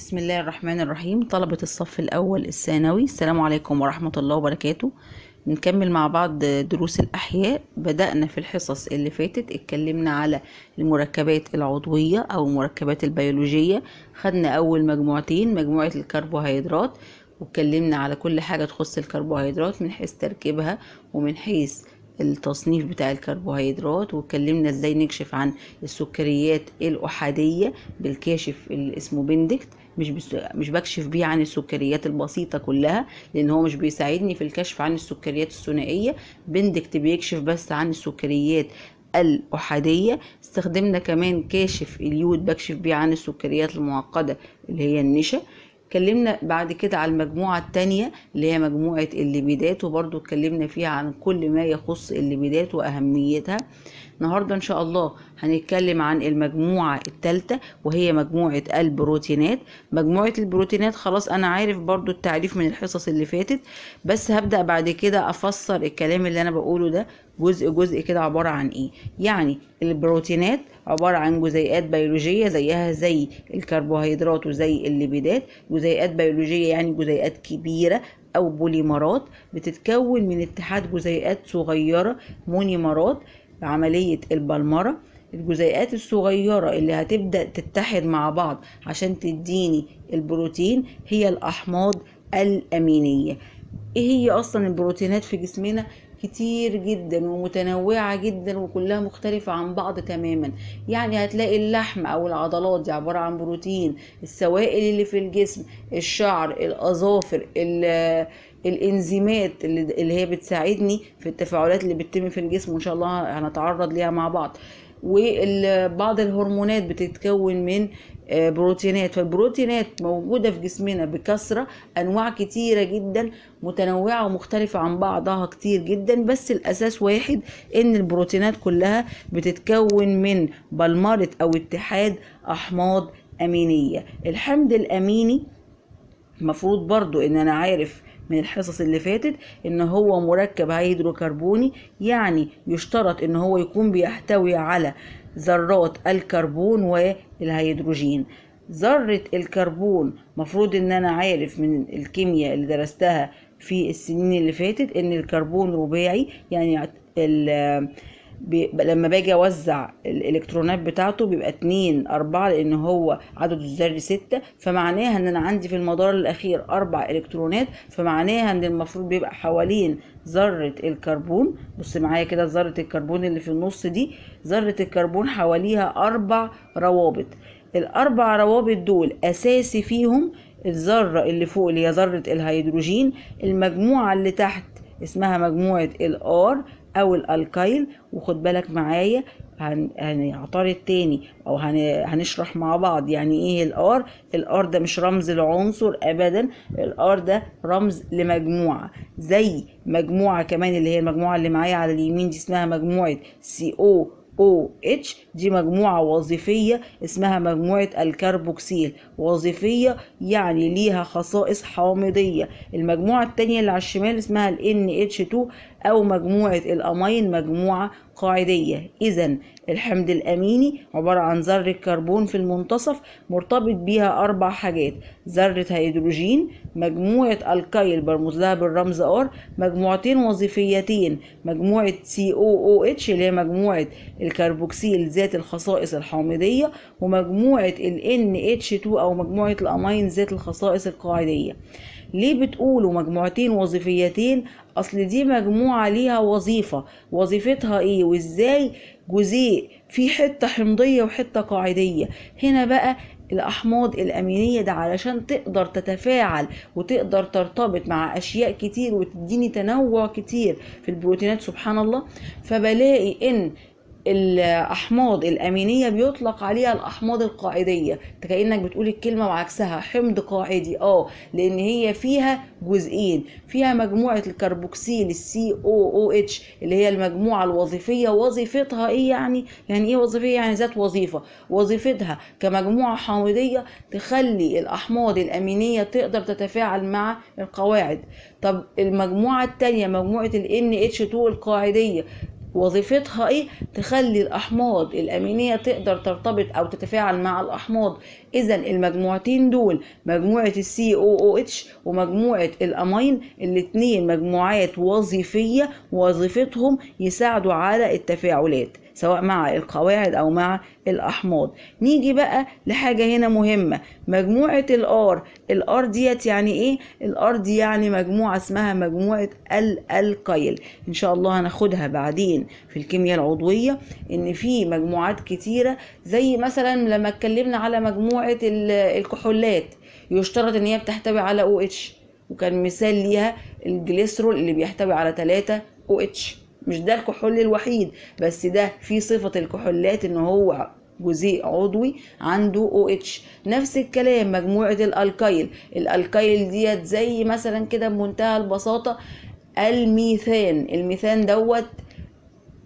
بسم الله الرحمن الرحيم طلبة الصف الأول الثانوي السلام عليكم ورحمة الله وبركاته نكمل مع بعض دروس الأحياء بدأنا في الحصص اللي فاتت اتكلمنا على المركبات العضوية أو المركبات البيولوجية خدنا أول مجموعتين مجموعة الكربوهيدرات واتكلمنا على كل حاجة تخص الكربوهيدرات من حيث تركيبها ومن حيث التصنيف بتاع الكربوهيدرات واتكلمنا ازاي نكشف عن السكريات الأحادية بالكاشف اللي اسمه بندكت مش بس مش بكشف بيه عن السكريات البسيطه كلها لان هو مش بيساعدني في الكشف عن السكريات الثنائيه بندكت بيكشف بس عن السكريات الأحادية استخدمنا كمان كاشف اليود بكشف بيه عن السكريات المعقدة اللي هي النشا اتكلمنا بعد كده على المجموعة التانية اللي هي مجموعة الليبيدات وبرضو اتكلمنا فيها عن كل ما يخص الليبيدات وأهميتها النهاردة إن شاء الله هنتكلم عن المجموعة التالتة وهي مجموعة البروتينات مجموعة البروتينات خلاص أنا عارف برضو التعريف من الحصص اللي فاتت بس هبدأ بعد كده أفسر الكلام اللي أنا بقوله ده جزء جزء كده عبارة عن ايه يعني البروتينات عبارة عن جزيئات بيولوجية زيها زي الكربوهيدرات وزي الليبيدات جزيئات بيولوجية يعني جزيئات كبيرة أو بوليمرات بتتكون من اتحاد جزيئات صغيرة مونيمرات بعملية البلمرة الجزيئات الصغيرة اللي هتبدأ تتحد مع بعض عشان تديني البروتين هي الأحماض الأمينية ايه هي اصلا البروتينات في جسمنا كتير جدا ومتنوعة جدا وكلها مختلفة عن بعض تماما يعني هتلاقي اللحم أو العضلات دي عبارة عن بروتين السوائل اللي في الجسم الشعر الأظافر الانزيمات اللي هي بتساعدني في التفاعلات اللي بتتم في الجسم وان شاء الله هنتعرض ليها مع بعض وبعض الهرمونات بتتكون من آه، بروتينات فالبروتينات موجودة في جسمنا بكثرة أنواع كتيرة جدا متنوعة ومختلفة عن بعضها كتير جدا بس الأساس واحد إن البروتينات كلها بتتكون من بلمرة أو اتحاد أحماض أمينية الحمض الأميني المفروض برضو إن أنا عارف من الحصص اللي فاتت ان هو مركب هيدروكربوني يعني يشترط ان هو يكون بيحتوي على ذرات الكربون والهيدروجين ذرة الكربون مفروض ان انا عارف من الكيمياء اللي درستها في السنين اللي فاتت ان الكربون رباعي يعني لما باجي اوزع الالكترونات بتاعته بيبقى اتنين اربعة لان هو عدد الذري ستة فمعناها ان انا عندي في المدار الاخير اربع الكترونات فمعناها ان المفروض بيبقى حوالين ذرة الكربون بص معايا كده ذرة الكربون اللي في النص دي ذرة الكربون حواليها اربع روابط الاربع روابط دول اساسي فيهم الذرة اللي فوق اللي هي ذرة الهيدروجين المجموعة اللي تحت اسمها مجموعة الار او الالكايل وخد بالك معايا هنعترض تاني او هنشرح مع بعض يعني ايه الار الار ده مش رمز لعنصر ابدا الار ده رمز لمجموعه زي مجموعه كمان اللي هي المجموعه اللي معايا على اليمين دي اسمها مجموعه سي او او اتش دي مجموعه وظيفيه اسمها مجموعه الكربوكسيل وظيفيه يعني ليها خصائص حامضيه المجموعه التانية اللي على الشمال اسمها ال اتش 2 أو مجموعة الأمين مجموعة قاعدية إذا الحمض الأميني عبارة عن ذرة كربون في المنتصف مرتبط بها أربع حاجات ذرة هيدروجين مجموعة الكايل برمز لها بالرمز R مجموعتين وظيفيتين مجموعة COOH اللي هي مجموعة الكربوكسيل ذات الخصائص الحامضية ومجموعة ال NH2 أو مجموعة الأمين ذات الخصائص القاعدية ليه بتقولوا مجموعتين وظيفيتين اصل دي مجموعة ليها وظيفة وظيفتها ايه وازاي جزيء في حتة حمضية وحتة قاعدية هنا بقى الأحماض الأمينية ده علشان تقدر تتفاعل وتقدر ترتبط مع أشياء كتير وتديني تنوع كتير في البروتينات سبحان الله فبلاقي إن الأحماض الأمينية بيطلق عليها الأحماض القاعدية انت كأنك بتقول الكلمة وعكسها حمض قاعدي اه لأن هي فيها جزئين فيها مجموعة الكربوكسيل السي او او اتش اللي هي المجموعة الوظيفية وظيفتها ايه يعني يعني ايه وظيفية يعني ذات وظيفة وظيفتها كمجموعة حامضية تخلي الأحماض الأمينية تقدر تتفاعل مع القواعد طب المجموعة الثانيه مجموعة ال NH2 القاعدية وظيفتها ايه تخلي الاحماض الامينيه تقدر ترتبط او تتفاعل مع الاحماض اذا المجموعتين دول مجموعه السي او او اتش ومجموعه الامين الاثنين مجموعات وظيفيه وظيفتهم يساعدوا على التفاعلات سواء مع القواعد أو مع الأحماض نيجي بقى لحاجة هنا مهمة مجموعة الآر الآر ديت يعني إيه؟ الآر دي يعني مجموعة اسمها مجموعة الالكايل إن شاء الله هناخدها بعدين في الكيمياء العضوية إن في مجموعات كتيرة زي مثلا لما اتكلمنا على مجموعة الكحولات يشترط إن هي بتحتوي على او OH وكان مثال ليها الجليسرول اللي بيحتوي على 3 او OH مش ده الكحول الوحيد بس ده في صفة الكحولات ان هو جزيء عضوي عنده او اتش نفس الكلام مجموعة الالكايل الالكايل ديت زي مثلا كده بمنتهى البساطة الميثان الميثان دوت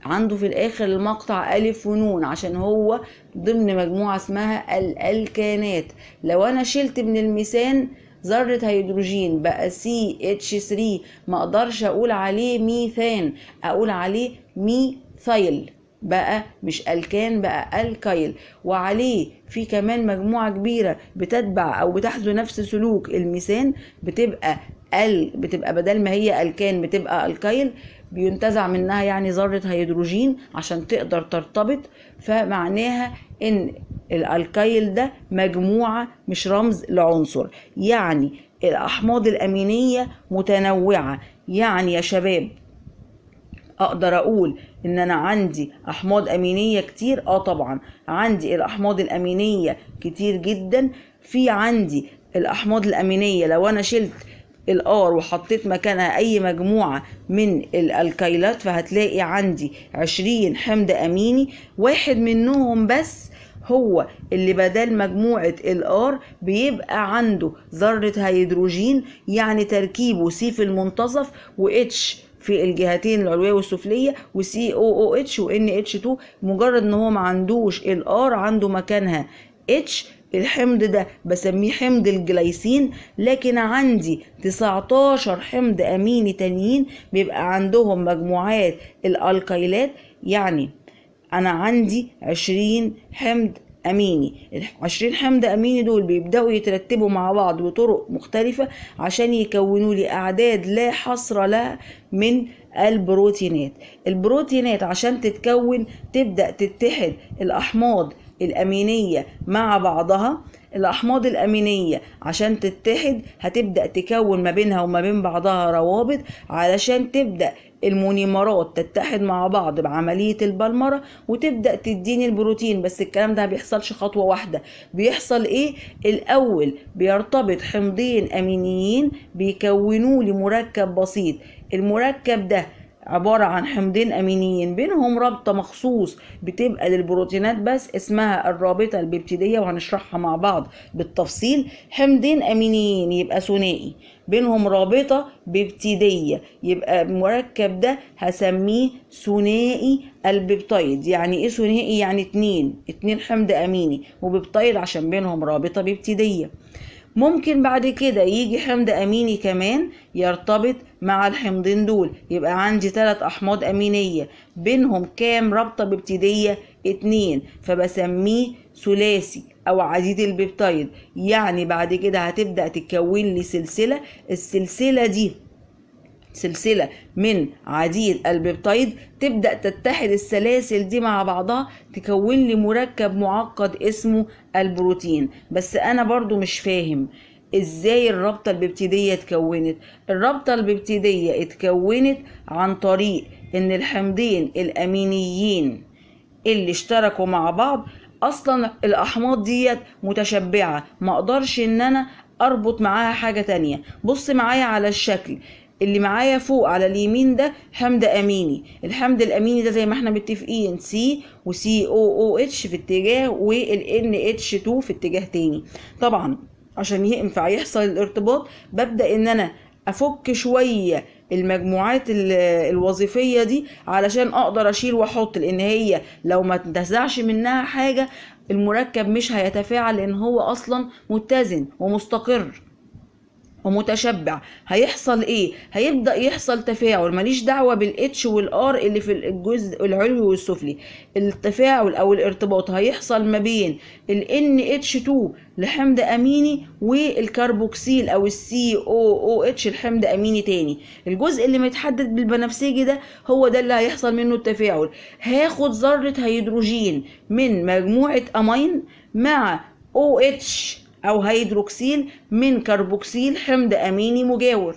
عنده في الاخر المقطع الف ونون عشان هو ضمن مجموعة اسمها الالكانات لو انا شلت من الميثان ذرة هيدروجين بقى سي اتش 3 ما اقدرش اقول عليه ميثان اقول عليه ميثايل بقى مش الكان بقى الكايل وعليه في كمان مجموعه كبيره بتتبع او بتحذو نفس سلوك الميثان بتبقى ال بتبقى بدل ما هي الكان بتبقى الكايل بينتزع منها يعني ذره هيدروجين عشان تقدر ترتبط فمعناها ان الالكايل ده مجموعه مش رمز لعنصر يعني الاحماض الامينيه متنوعه يعني يا شباب اقدر اقول ان انا عندي احماض امينيه كتير اه طبعا عندي الاحماض الامينيه كتير جدا في عندي الاحماض الامينيه لو انا شلت الار وحطيت مكانها اي مجموعه من الالكيلات فهتلاقي عندي عشرين حمض اميني واحد منهم بس هو اللي بدل مجموعة الار بيبقى عنده ذرة هيدروجين يعني تركيبه سي في المنتصف واتش في الجهتين العلويه والسفليه وسي او او اتش وان اتش 2 مجرد ان هو ما عندوش الار عنده مكانها اتش الحمض ده بسميه حمض الجلايسين لكن عندي 19 حمض اميني تانيين بيبقى عندهم مجموعات الالكيلات يعني انا عندي عشرين حمض اميني العشرين حمض اميني دول بيبداوا يترتبوا مع بعض بطرق مختلفه عشان يكونوا لي اعداد لا حصر لها من البروتينات البروتينات عشان تتكون تبدا تتحد الاحماض الامينيه مع بعضها الأحماض الأمينية عشان تتحد هتبدأ تكون ما بينها وما بين بعضها روابط علشان تبدأ المونيمرات تتحد مع بعض بعملية البلمرة وتبدأ تديني البروتين بس الكلام ده بيحصلش خطوة واحدة بيحصل ايه الأول بيرتبط حمضين أمينيين بيكونوا لي مركب بسيط المركب ده عبارة عن حمضين أمينيين بينهم رابطة مخصوص بتبقى للبروتينات بس اسمها الرابطة البيبتيدية وهنشرحها مع بعض بالتفصيل حمضين أمينيين يبقى ثنائي بينهم رابطة بيبتيدية يبقى المركب ده هسميه ثنائي الببتايد يعني ايه ثنائي يعني اتنين اتنين حمض أميني وببتايد عشان بينهم رابطة بيبتيدية ممكن بعد كده يجي حمض اميني كمان يرتبط مع الحمضين دول يبقى عندي ثلاث احماض امينيه بينهم كام رابطه ببتديه اتنين فبسميه ثلاثي او عديد البيبتايد يعني بعد كده هتبدا تتكون لي سلسله السلسله دي سلسلة من عديد البيبتايد تبدأ تتحد السلاسل دي مع بعضها تكون لي مركب معقد اسمه البروتين بس أنا برضو مش فاهم ازاي الرابطة البيبتيدية اتكونت الرابطة البيبتيدية اتكونت عن طريق ان الحمضين الامينيين اللي اشتركوا مع بعض اصلا الاحماض ديت متشبعة مقدرش ان انا اربط معاها حاجة تانية بص معايا على الشكل اللي معايا فوق على اليمين ده حمض اميني الحمض الاميني ده زي ما احنا متفقين سي وسي او او اتش في اتجاه والان اتش 2 في اتجاه تاني طبعا عشان ينفع يحصل الارتباط ببدا ان انا افك شويه المجموعات الوظيفيه دي علشان اقدر اشيل واحط لان هي لو ما تنتزعش منها حاجه المركب مش هيتفاعل لان هو اصلا متزن ومستقر ومتشبع هيحصل ايه هيبدا يحصل تفاعل ماليش دعوه بالاتش والار اللي في الجزء العلوي والسفلي التفاعل او الارتباط هيحصل ما بين الان NH2 لحمض اميني والكربوكسيل او السي او او اتش لحمض اميني تاني الجزء اللي متحدد بالبنفسجي ده هو ده اللي هيحصل منه التفاعل هاخد ذره هيدروجين من مجموعه امين مع او OH اتش أو هيدروكسيل من كربوكسيل حمض أميني مجاور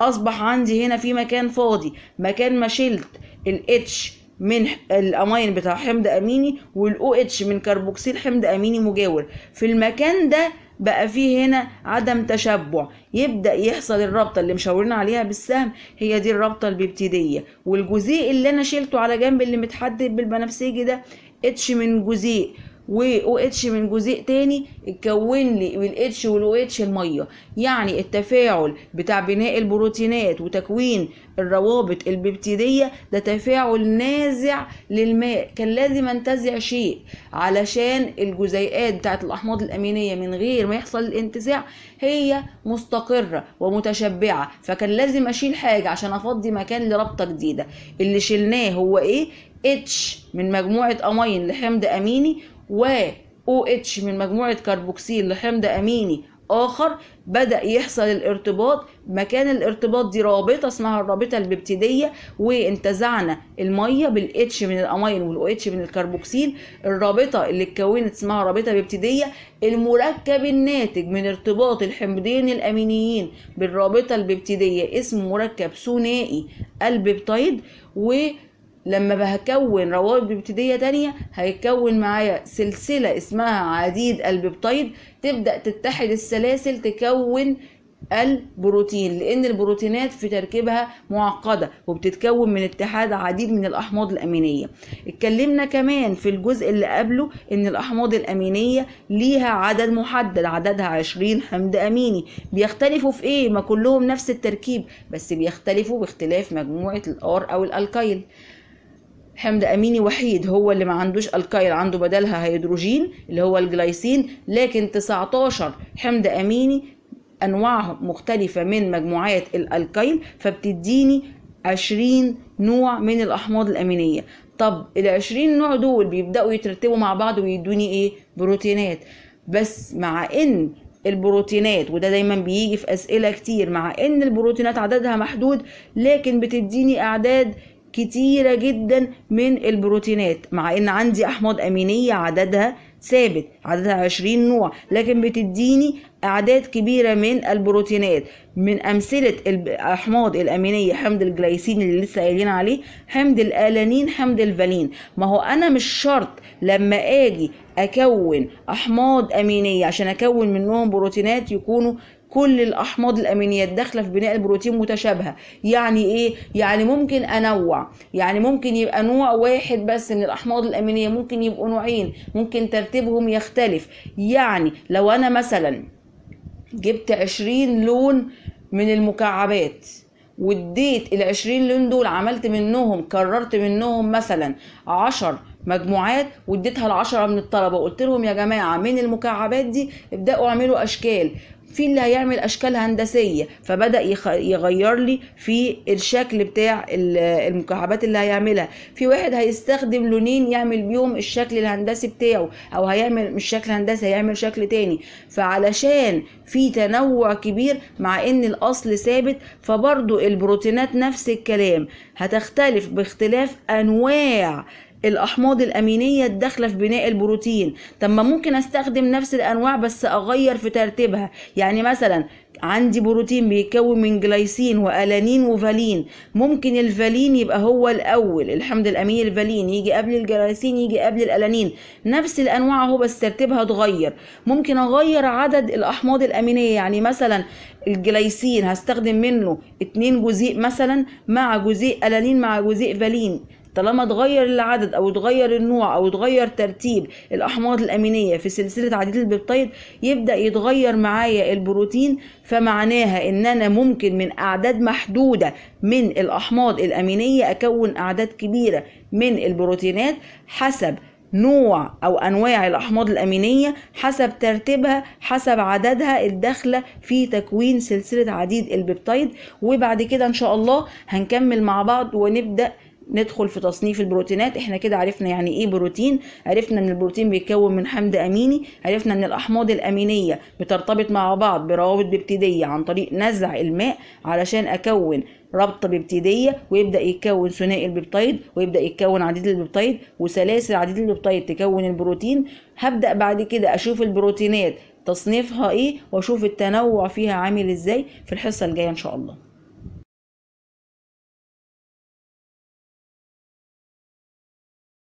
أصبح عندي هنا في مكان فاضي مكان ما شلت الاتش من الامين بتاع حمض اميني والاو اتش من كربوكسيل حمض اميني مجاور في المكان ده بقى فيه هنا عدم تشبع يبدا يحصل الرابطه اللي مشاورين عليها بالسهم هي دي الرابطه البيبتيديه والجزيء اللي انا شيلته على جنب اللي متحدد بالبنفسجي ده اتش من جزيء و اتش من جزيء تاني اتكون لي اتش والو اتش الميه يعني التفاعل بتاع بناء البروتينات وتكوين الروابط الببتيديه ده تفاعل نازع للماء كان لازم انتزع شيء علشان الجزيئات بتاعت الاحماض الامينيه من غير ما يحصل الانتزاع هي مستقره ومتشبعه فكان لازم اشيل حاجه عشان افضي مكان لرابطه جديده اللي شلناه هو ايه اتش من مجموعه امين لحمض اميني و او اتش من مجموعة كربوكسيل لحمض أميني آخر بدأ يحصل الارتباط مكان الارتباط دي رابطة اسمها الرابطة الببتيدية وانتزعنا المية بالاتش من الأمين والأو اتش من الكربوكسيل الرابطة اللي اتكونت اسمها رابطة ببتيدية المركب الناتج من ارتباط الحمضين الأمينيين بالرابطة الببتيدية اسمه مركب ثنائي البيبتايد و لما بهكون روابط بيبتيدية تانية هيتكون معايا سلسلة اسمها عديد البيبتيد تبدأ تتحد السلاسل تكون البروتين لان البروتينات في تركيبها معقده وبتتكون من اتحاد عديد من الاحماض الامينيه اتكلمنا كمان في الجزء اللي قبله ان الاحماض الامينيه ليها عدد محدد عددها 20 حمض اميني بيختلفوا في ايه ما كلهم نفس التركيب بس بيختلفوا باختلاف مجموعه الار او الالكايل حمض اميني وحيد هو اللي ما عندوش الكايل عنده بدلها هيدروجين اللي هو الجلايسين لكن 19 حمض اميني انواعهم مختلفه من مجموعات الالكايل فبتديني 20 نوع من الاحماض الامينيه طب ال 20 نوع دول بيبداوا يترتبوا مع بعض ويدوني ايه بروتينات بس مع ان البروتينات وده دايما بيجي في اسئله كتير مع ان البروتينات عددها محدود لكن بتديني اعداد كتيرة جدا من البروتينات مع ان عندي احماض امينية عددها ثابت عددها 20 نوع لكن بتديني اعداد كبيره من البروتينات من امثله الاحماض الامينيه حمض الجلايسين اللي لسه قايلين عليه حمض الالانين حمض الفالين ما هو انا مش شرط لما اجي اكون احماض امينيه عشان اكون منهم بروتينات يكونوا كل الاحماض الامينيه الداخله في بناء البروتين متشابهه يعني ايه يعني ممكن انوع يعني ممكن يبقى نوع واحد بس من الاحماض الامينيه ممكن يبقوا نوعين ممكن ترتيبهم يختلف يعني لو انا مثلا جبت 20 لون من المكعبات واديت ال 20 لون دول عملت منهم كررت منهم مثلا 10 مجموعات واديتها 10 من الطلبة وقلت لهم يا جماعة من المكعبات دي ابدأوا اعملوا أشكال في اللي هيعمل اشكال هندسيه فبدا يغير لي في الشكل بتاع المكعبات اللي هيعملها في واحد هيستخدم لونين يعمل بيهم الشكل الهندسي بتاعه او هيعمل مش شكل هندسي هيعمل شكل تاني فعلشان في تنوع كبير مع ان الاصل ثابت فبرضو البروتينات نفس الكلام هتختلف باختلاف انواع الاحماض الامينيه الداخله في بناء البروتين طب ما ممكن استخدم نفس الانواع بس اغير في ترتيبها يعني مثلا عندي بروتين بيتكون من جلايسين والانين وفالين ممكن الفالين يبقى هو الاول الحمض الامين الفالين يجي قبل الجلايسين يجي قبل الالانين نفس الانواع اهو بس ترتيبها اتغير ممكن اغير عدد الاحماض الامينيه يعني مثلا الجلايسين هستخدم منه اتنين جزيء مثلا مع جزيء الانين مع جزيء فالين طالما اتغير العدد او اتغير النوع او اتغير ترتيب الاحماض الامينيه في سلسله عديد البيبتايد يبدا يتغير معايا البروتين فمعناها ان انا ممكن من اعداد محدوده من الاحماض الامينيه اكون اعداد كبيره من البروتينات حسب نوع او انواع الاحماض الامينيه حسب ترتيبها حسب عددها الداخله في تكوين سلسله عديد البيبتايد وبعد كده ان شاء الله هنكمل مع بعض ونبدا ندخل في تصنيف البروتينات احنا كده عرفنا يعني ايه بروتين عرفنا ان البروتين بيتكون من حمض اميني عرفنا ان الاحماض الامينيه بترتبط مع بعض بروابط ببتديه عن طريق نزع الماء علشان اكون رابطه ببتدية ويبدا يتكون ثنائي البيبتايد ويبدا يتكون عديد البيبتايد وسلاسل عديد البيبتايد تكون البروتين هبدا بعد كده اشوف البروتينات تصنيفها ايه واشوف التنوع فيها عامل ازاي في الحصه الجايه ان شاء الله